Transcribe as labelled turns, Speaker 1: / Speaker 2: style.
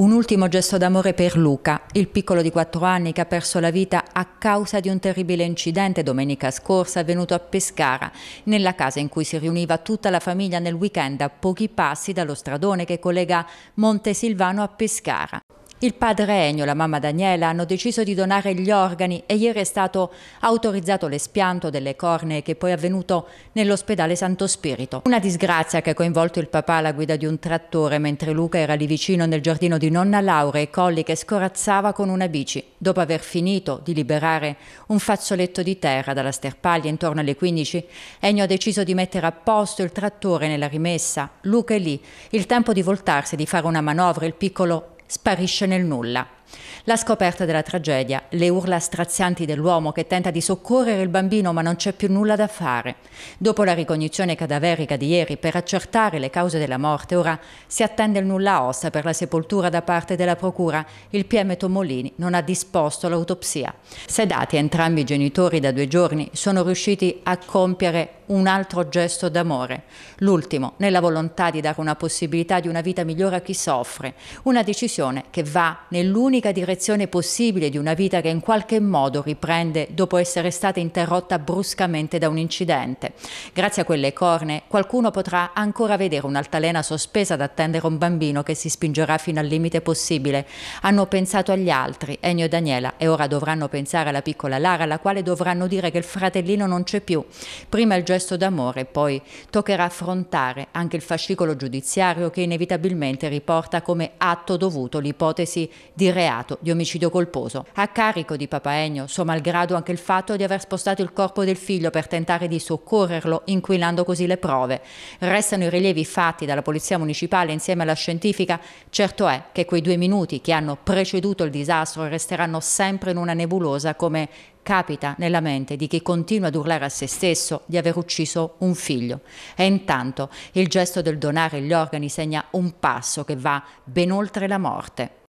Speaker 1: Un ultimo gesto d'amore per Luca, il piccolo di 4 anni che ha perso la vita a causa di un terribile incidente domenica scorsa avvenuto a Pescara, nella casa in cui si riuniva tutta la famiglia nel weekend a pochi passi dallo stradone che collega Montesilvano a Pescara. Il padre Ennio e la mamma Daniela hanno deciso di donare gli organi e ieri è stato autorizzato l'espianto delle cornee che poi è avvenuto nell'ospedale Santo Spirito. Una disgrazia che ha coinvolto il papà alla guida di un trattore mentre Luca era lì vicino nel giardino di nonna Laura e Colli che scorazzava con una bici. Dopo aver finito di liberare un fazzoletto di terra dalla sterpaglia intorno alle 15, Ennio ha deciso di mettere a posto il trattore nella rimessa. Luca è lì, il tempo di voltarsi, e di fare una manovra, il piccolo sparisce nel nulla. La scoperta della tragedia, le urla strazianti dell'uomo che tenta di soccorrere il bambino ma non c'è più nulla da fare. Dopo la ricognizione cadaverica di ieri per accertare le cause della morte, ora si attende il nulla ossa per la sepoltura da parte della procura. Il PM Tomolini non ha disposto l'autopsia. Sedati entrambi i genitori da due giorni, sono riusciti a compiere un altro gesto d'amore, l'ultimo nella volontà di dare una possibilità di una vita migliore a chi soffre, una decisione che va nell'unica l'unica direzione possibile di una vita che in qualche modo riprende dopo essere stata interrotta bruscamente da un incidente. Grazie a quelle corne qualcuno potrà ancora vedere un'altalena sospesa ad attendere un bambino che si spingerà fino al limite possibile. Hanno pensato agli altri, Ennio e Daniela, e ora dovranno pensare alla piccola Lara, alla quale dovranno dire che il fratellino non c'è più. Prima il gesto d'amore, poi toccherà affrontare anche il fascicolo giudiziario che inevitabilmente riporta come atto dovuto l'ipotesi di reazione reato di omicidio colposo. A carico di Papa Ennio, suo malgrado anche il fatto di aver spostato il corpo del figlio per tentare di soccorrerlo, inquinando così le prove. Restano i rilievi fatti dalla Polizia Municipale insieme alla scientifica. Certo è che quei due minuti che hanno preceduto il disastro resteranno sempre in una nebulosa come capita nella mente di chi continua ad urlare a se stesso di aver ucciso un figlio. E intanto il gesto del donare gli organi segna un passo che va ben oltre la morte.